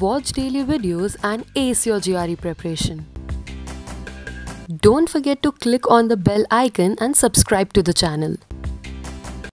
watch daily videos and ace your GRE preparation. Don't forget to click on the bell icon and subscribe to the channel.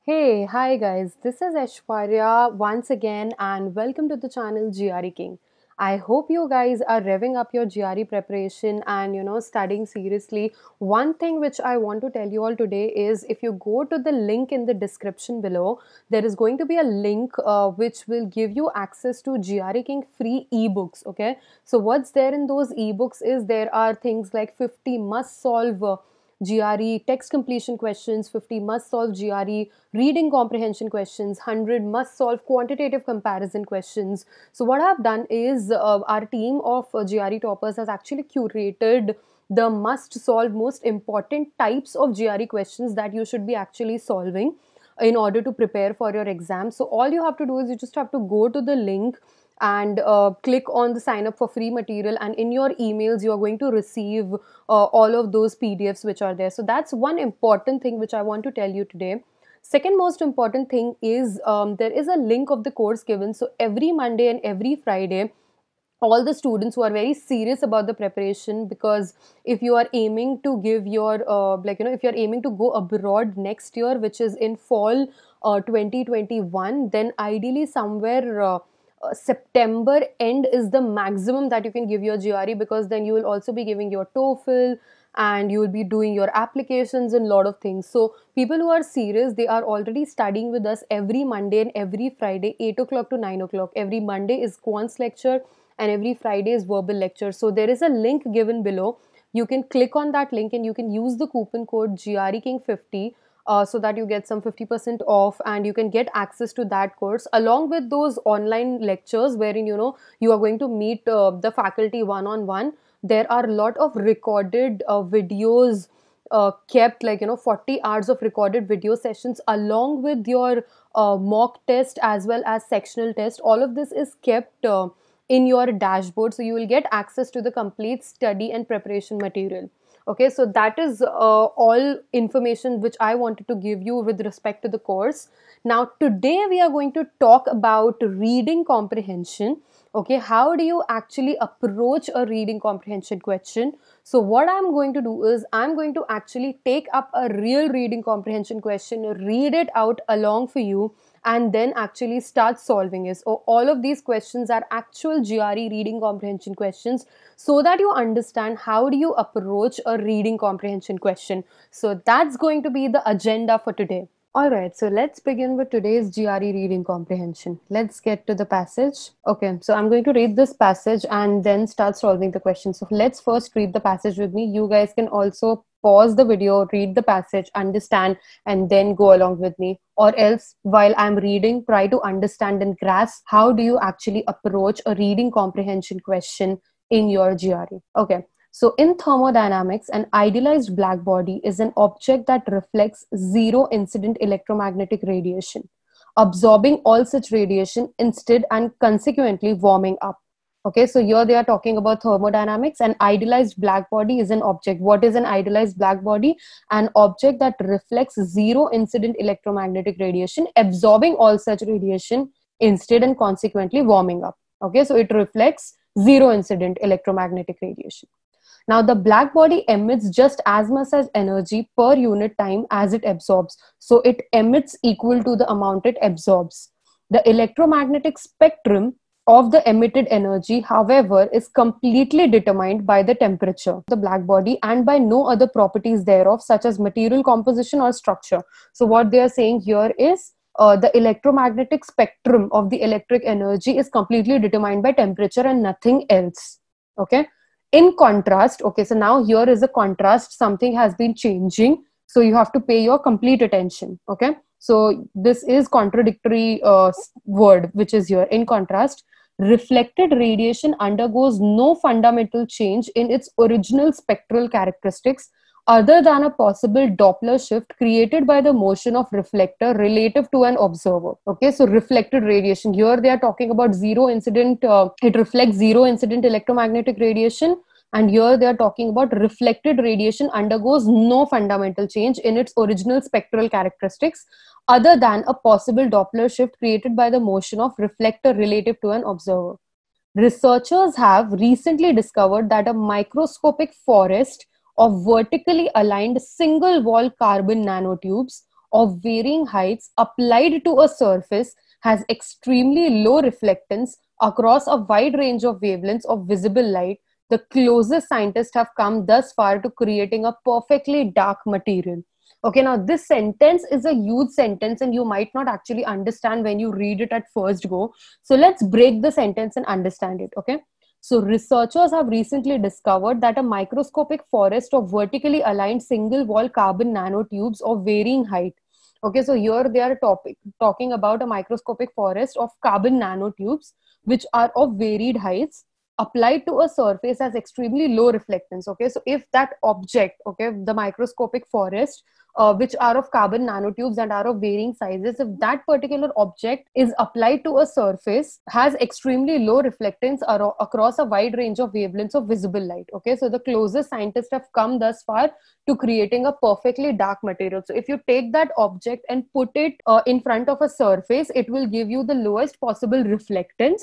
Hey, hi guys, this is Ashwarya once again and welcome to the channel GRE King. I hope you guys are revving up your GRE preparation and you know studying seriously. One thing which I want to tell you all today is if you go to the link in the description below, there is going to be a link uh, which will give you access to GRE King free ebooks. Okay, so what's there in those ebooks is there are things like 50 must solve. Uh, GRE, text completion questions, 50 must solve GRE, reading comprehension questions, 100 must solve quantitative comparison questions. So what I've done is uh, our team of uh, GRE toppers has actually curated the must solve most important types of GRE questions that you should be actually solving in order to prepare for your exam. So all you have to do is you just have to go to the link and uh, click on the sign up for free material and in your emails you are going to receive uh, all of those pdfs which are there so that's one important thing which i want to tell you today second most important thing is um, there is a link of the course given so every monday and every friday all the students who are very serious about the preparation because if you are aiming to give your uh, like you know if you are aiming to go abroad next year which is in fall uh, 2021 then ideally somewhere uh, September end is the maximum that you can give your GRE because then you will also be giving your TOEFL and you will be doing your applications and lot of things so people who are serious they are already studying with us every monday and every friday 8 o'clock to 9 o'clock every monday is quants lecture and every friday is verbal lecture so there is a link given below you can click on that link and you can use the coupon code GREKing50 uh, so that you get some 50% off and you can get access to that course along with those online lectures wherein you know you are going to meet uh, the faculty one on one there are a lot of recorded uh, videos uh, kept like you know 40 hours of recorded video sessions along with your uh, mock test as well as sectional test all of this is kept in your dashboard so you will get access to the complete study and preparation material okay so that is uh, all information which i wanted to give you with respect to the course now today we are going to talk about reading comprehension okay how do you actually approach a reading comprehension question so what i'm going to do is i'm going to actually take up a real reading comprehension question read it out along for you and then actually start solving it. So all of these questions are actual GRE reading comprehension questions so that you understand how do you approach a reading comprehension question. So that's going to be the agenda for today. All right, so let's begin with today's GRE reading comprehension. Let's get to the passage. Okay, so I'm going to read this passage and then start solving the question. So let's first read the passage with me. You guys can also pause the video, read the passage, understand, and then go along with me. Or else, while I'm reading, try to understand and grasp how do you actually approach a reading comprehension question in your GRE. Okay. So, in thermodynamics, an idealized black body is an object that reflects zero incident electromagnetic radiation, absorbing all such radiation instead and consequently warming up okay so here they are talking about thermodynamics an idealized black body is an object what is an idealized black body an object that reflects zero incident electromagnetic radiation absorbing all such radiation instead and consequently warming up okay so it reflects zero incident electromagnetic radiation now the black body emits just as much as energy per unit time as it absorbs so it emits equal to the amount it absorbs the electromagnetic spectrum of the emitted energy, however, is completely determined by the temperature, the black body, and by no other properties thereof, such as material composition or structure. So, what they are saying here is uh, the electromagnetic spectrum of the electric energy is completely determined by temperature and nothing else. Okay. In contrast, okay, so now here is a contrast, something has been changing. So, you have to pay your complete attention. Okay. So this is contradictory uh, word which is here in contrast reflected radiation undergoes no fundamental change in its original spectral characteristics other than a possible Doppler shift created by the motion of reflector relative to an observer. Okay, so reflected radiation. Here they are talking about zero incident, uh, it reflects zero incident electromagnetic radiation. And here they are talking about reflected radiation undergoes no fundamental change in its original spectral characteristics other than a possible Doppler shift created by the motion of reflector relative to an observer. Researchers have recently discovered that a microscopic forest of vertically aligned single wall carbon nanotubes of varying heights applied to a surface has extremely low reflectance across a wide range of wavelengths of visible light, the closest scientists have come thus far to creating a perfectly dark material okay now this sentence is a huge sentence and you might not actually understand when you read it at first go so let's break the sentence and understand it okay so researchers have recently discovered that a microscopic forest of vertically aligned single wall carbon nanotubes of varying height okay so here they are topic, talking about a microscopic forest of carbon nanotubes which are of varied heights applied to a surface has extremely low reflectance okay so if that object okay the microscopic forest uh, which are of carbon nanotubes and are of varying sizes, if that particular object is applied to a surface, has extremely low reflectance ar- across a wide range of wavelengths of visible light. Okay, so the closest scientists have come thus far to creating a perfectly dark material. So if you take that object and put it uh, in front of a surface, it will give you the lowest possible reflectance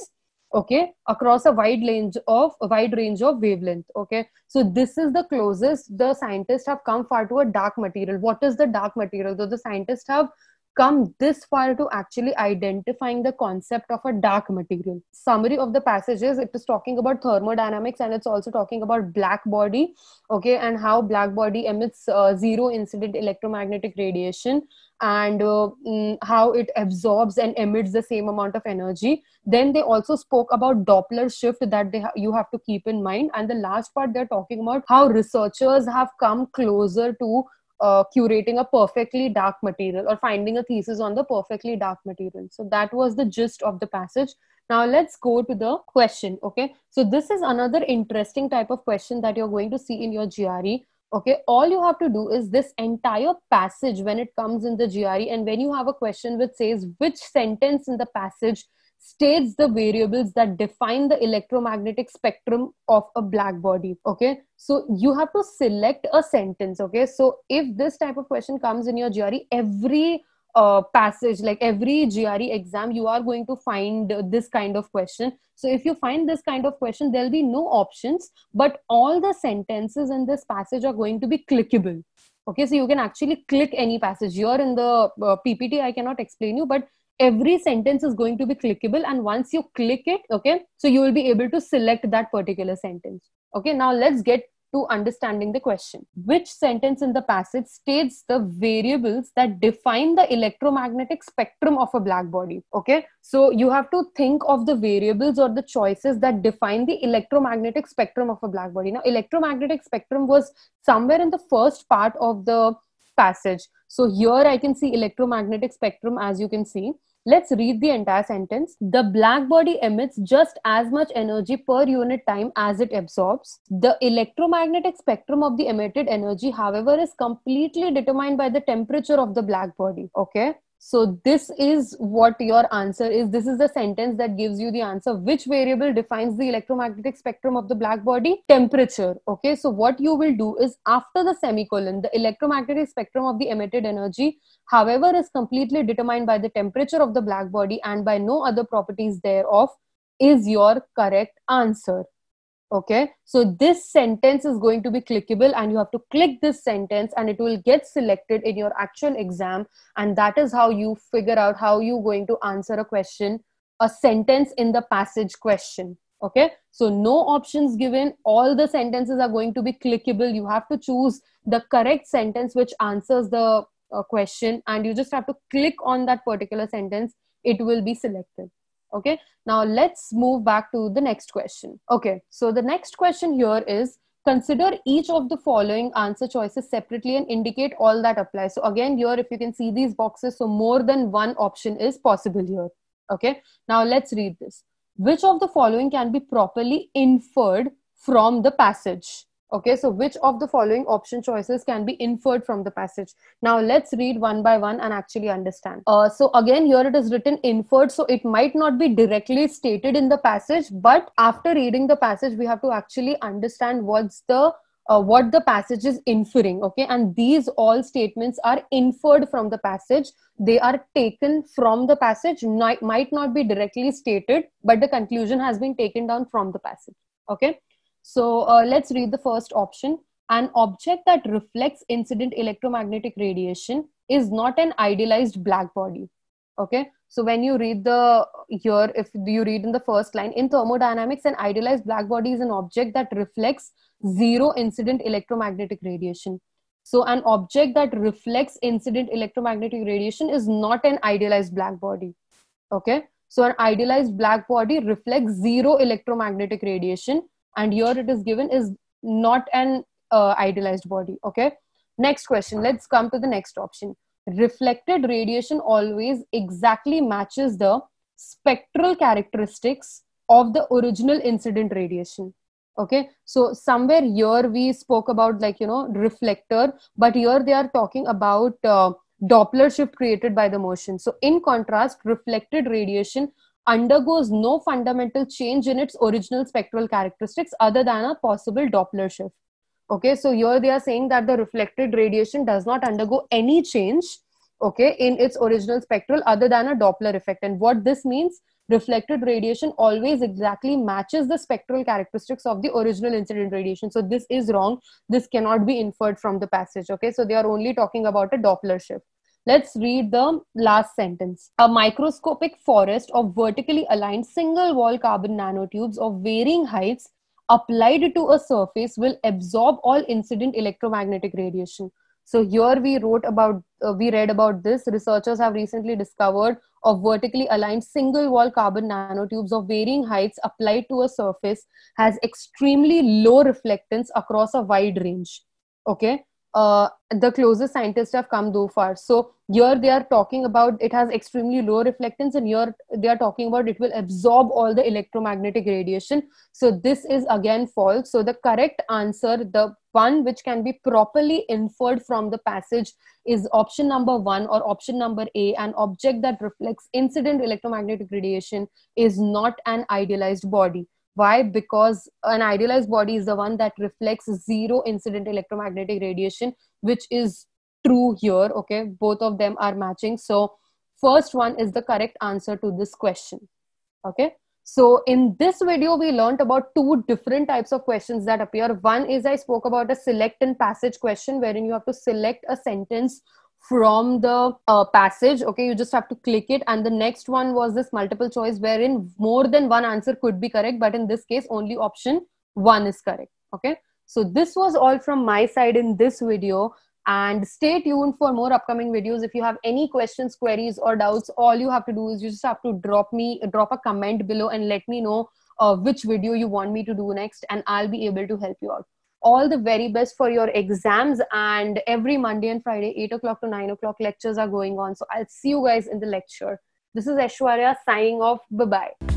okay across a wide range of a wide range of wavelength okay so this is the closest the scientists have come far to a dark material what is the dark material though the scientists have come this far to actually identifying the concept of a dark material. Summary of the passages it is talking about thermodynamics and it's also talking about black body, okay, and how black body emits uh, zero incident electromagnetic radiation and uh, mm, how it absorbs and emits the same amount of energy. Then they also spoke about Doppler shift that ha- you have to keep in mind. And the last part they're talking about how researchers have come closer to uh, curating a perfectly dark material or finding a thesis on the perfectly dark material. So that was the gist of the passage. Now let's go to the question. Okay. So this is another interesting type of question that you're going to see in your GRE. Okay. All you have to do is this entire passage when it comes in the GRE and when you have a question which says which sentence in the passage states the variables that define the electromagnetic spectrum of a black body okay so you have to select a sentence okay so if this type of question comes in your gre every uh, passage like every gre exam you are going to find uh, this kind of question so if you find this kind of question there'll be no options but all the sentences in this passage are going to be clickable okay so you can actually click any passage here in the uh, ppt i cannot explain you but every sentence is going to be clickable and once you click it okay so you will be able to select that particular sentence okay now let's get to understanding the question which sentence in the passage states the variables that define the electromagnetic spectrum of a black body okay so you have to think of the variables or the choices that define the electromagnetic spectrum of a black body now electromagnetic spectrum was somewhere in the first part of the passage so here i can see electromagnetic spectrum as you can see Let's read the entire sentence. The black body emits just as much energy per unit time as it absorbs. The electromagnetic spectrum of the emitted energy, however, is completely determined by the temperature of the black body. Okay so this is what your answer is this is the sentence that gives you the answer which variable defines the electromagnetic spectrum of the black body temperature okay so what you will do is after the semicolon the electromagnetic spectrum of the emitted energy however is completely determined by the temperature of the black body and by no other properties thereof is your correct answer okay so this sentence is going to be clickable and you have to click this sentence and it will get selected in your actual exam and that is how you figure out how you're going to answer a question a sentence in the passage question okay so no options given all the sentences are going to be clickable you have to choose the correct sentence which answers the uh, question and you just have to click on that particular sentence it will be selected okay now let's move back to the next question okay so the next question here is consider each of the following answer choices separately and indicate all that applies so again here if you can see these boxes so more than one option is possible here okay now let's read this which of the following can be properly inferred from the passage Okay, so which of the following option choices can be inferred from the passage? Now let's read one by one and actually understand. Uh, so again, here it is written inferred, so it might not be directly stated in the passage, but after reading the passage, we have to actually understand what's the uh, what the passage is inferring okay and these all statements are inferred from the passage they are taken from the passage not, might not be directly stated but the conclusion has been taken down from the passage okay so uh, let's read the first option. An object that reflects incident electromagnetic radiation is not an idealized black body. Okay, so when you read the here, if you read in the first line, in thermodynamics, an idealized black body is an object that reflects zero incident electromagnetic radiation. So an object that reflects incident electromagnetic radiation is not an idealized black body. Okay, so an idealized black body reflects zero electromagnetic radiation and here it is given is not an uh, idealized body okay next question let's come to the next option reflected radiation always exactly matches the spectral characteristics of the original incident radiation okay so somewhere here we spoke about like you know reflector but here they are talking about uh, doppler shift created by the motion so in contrast reflected radiation undergoes no fundamental change in its original spectral characteristics other than a possible Doppler shift. Okay, so here they are saying that the reflected radiation does not undergo any change, okay, in its original spectral other than a Doppler effect. And what this means, reflected radiation always exactly matches the spectral characteristics of the original incident radiation. So this is wrong. This cannot be inferred from the passage, okay. So they are only talking about a Doppler shift. Let's read the last sentence. A microscopic forest of vertically aligned single wall carbon nanotubes of varying heights applied to a surface will absorb all incident electromagnetic radiation. So here we wrote about, uh, we read about this. Researchers have recently discovered of vertically aligned single wall carbon nanotubes of varying heights applied to a surface has extremely low reflectance across a wide range. Okay uh, the closest scientists have come so far. So here they are talking about it has extremely low reflectance, and here they are talking about it will absorb all the electromagnetic radiation. So this is again false. So the correct answer, the one which can be properly inferred from the passage, is option number one or option number A. An object that reflects incident electromagnetic radiation is not an idealized body. Why? Because an idealized body is the one that reflects zero incident electromagnetic radiation, which is true here. Okay, both of them are matching. So, first one is the correct answer to this question. Okay, so in this video, we learned about two different types of questions that appear. One is I spoke about a select and passage question, wherein you have to select a sentence from the uh, passage okay you just have to click it and the next one was this multiple choice wherein more than one answer could be correct but in this case only option one is correct okay so this was all from my side in this video and stay tuned for more upcoming videos if you have any questions queries or doubts all you have to do is you just have to drop me drop a comment below and let me know uh, which video you want me to do next and i'll be able to help you out all the very best for your exams. And every Monday and Friday, 8 o'clock to 9 o'clock, lectures are going on. So I'll see you guys in the lecture. This is Ashwarya signing off. Bye bye.